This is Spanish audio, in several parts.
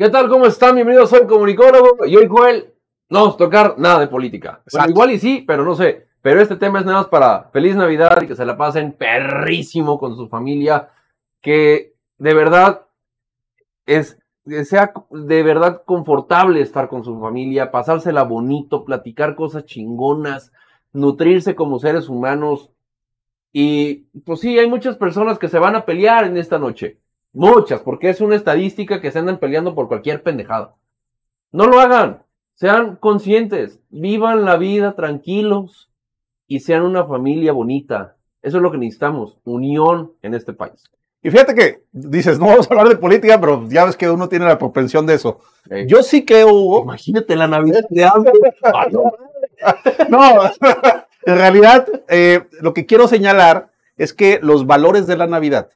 ¿Qué tal? ¿Cómo están? Bienvenidos, soy comunicólogo y hoy, Joel, no vamos a tocar nada de política. igual y sí, pero no sé. Pero este tema es nada más para feliz Navidad y que se la pasen perrísimo con su familia, que de verdad es sea de verdad confortable estar con su familia, pasársela bonito, platicar cosas chingonas, nutrirse como seres humanos. Y pues sí, hay muchas personas que se van a pelear en esta noche. Muchas, porque es una estadística que se andan peleando por cualquier pendejada. No lo hagan. Sean conscientes, vivan la vida tranquilos y sean una familia bonita. Eso es lo que necesitamos, unión en este país. Y fíjate que dices, no vamos a hablar de política, pero ya ves que uno tiene la propensión de eso. Yo sí creo, Hugo. Imagínate la Navidad de hambre. no. en realidad, eh, lo que quiero señalar es que los valores de la Navidad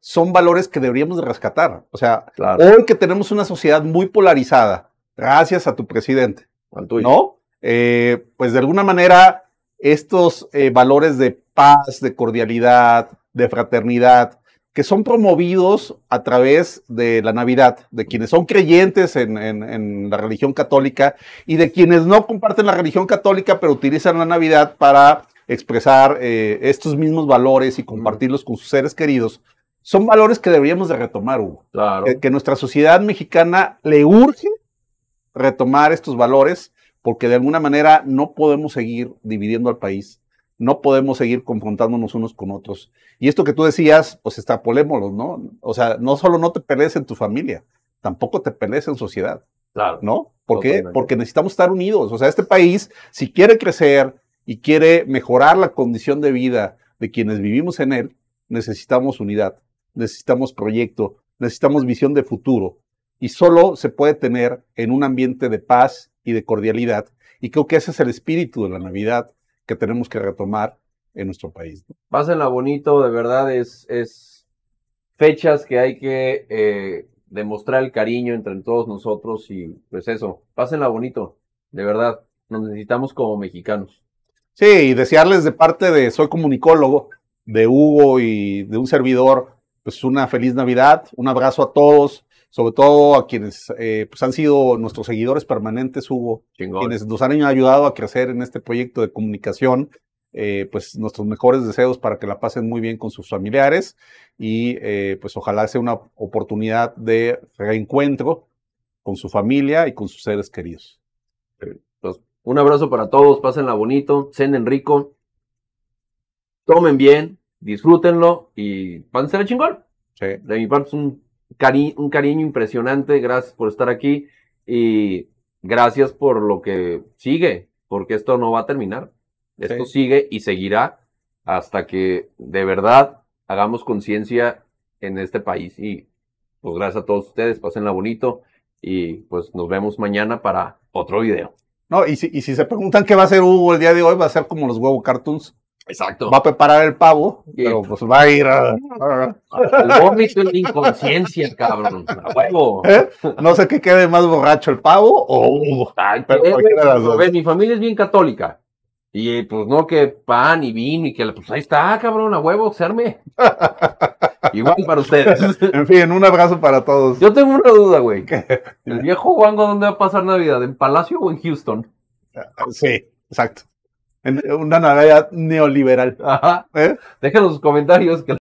son valores que deberíamos rescatar. O sea, hoy que tenemos una sociedad muy polarizada, gracias a tu presidente, ¿no? Eh, pues de alguna manera estos eh, valores de paz, de cordialidad, de fraternidad, que son promovidos a través de la Navidad, de quienes son creyentes en, la religión católica y de quienes no comparten la religión católica, pero utilizan la Navidad para expresar eh, estos mismos valores y compartirlos con sus seres queridos, son valores que deberíamos de retomar, Hugo. Claro. Que, nuestra sociedad mexicana le urge retomar estos valores porque de alguna manera no podemos seguir dividiendo al país, no podemos seguir confrontándonos unos con otros. Y esto que tú decías, pues extrapolémoslo, ¿no? O sea, no solo no te pelees en tu familia, tampoco te pelees en sociedad. Claro. ¿No? Porque necesitamos estar unidos. O sea, este país, si quiere crecer, y quiere mejorar la condición de vida de quienes vivimos en él, necesitamos unidad, necesitamos proyecto, necesitamos visión de futuro. Y solo se puede tener en un ambiente de paz y de cordialidad. Y creo que ese es el espíritu de la Navidad que tenemos que retomar en nuestro país. Pásenla bonito, de verdad, es, es fechas que hay que eh, demostrar el cariño entre todos nosotros y pues eso, pásenla bonito, de verdad, nos necesitamos como mexicanos. Sí, y desearles de parte de Soy Comunicólogo, de Hugo y de un servidor, pues una feliz Navidad, un abrazo a todos, sobre todo a quienes eh, pues han sido nuestros seguidores permanentes, Hugo, quienes nos han ayudado a crecer en este proyecto de comunicación. Eh, pues nuestros mejores deseos para que la pasen muy bien con sus familiares y eh, pues ojalá sea una oportunidad de reencuentro con su familia y con sus seres queridos. Un abrazo para todos, pásenla bonito, cenen rico, tomen bien, disfrútenlo y pásenla chingón. De mi parte es un, un cariño impresionante, gracias por estar aquí y gracias por lo que sigue, porque esto no va a terminar. Esto sigue y seguirá hasta que de verdad hagamos conciencia en este país. Y pues gracias a todos ustedes, pásenla bonito y pues nos vemos mañana para otro video. No, y si, se preguntan qué va a hacer Hugo el día de hoy, va a ser como los huevos cartoons. Exacto. Va a preparar el pavo, pero pues va a ir a... Al vómito de inconsciencia, cabrón. A huevo. ¿Eh? No sé qué quede más borracho, el pavo o Hugo. mi familia es bien católica. Y pues no que pan y vino y que pues ahí está, cabrón, a huevo, serme. Igual para ustedes. en fin, un abrazo para todos. Yo tengo una duda, güey. ¿El viejo Wango dónde va a pasar Navidad? ¿En Palacio o en Houston? Ah, sí, exacto. En una Navidad neoliberal. Ajá. ¿Eh? Dejen los comentarios que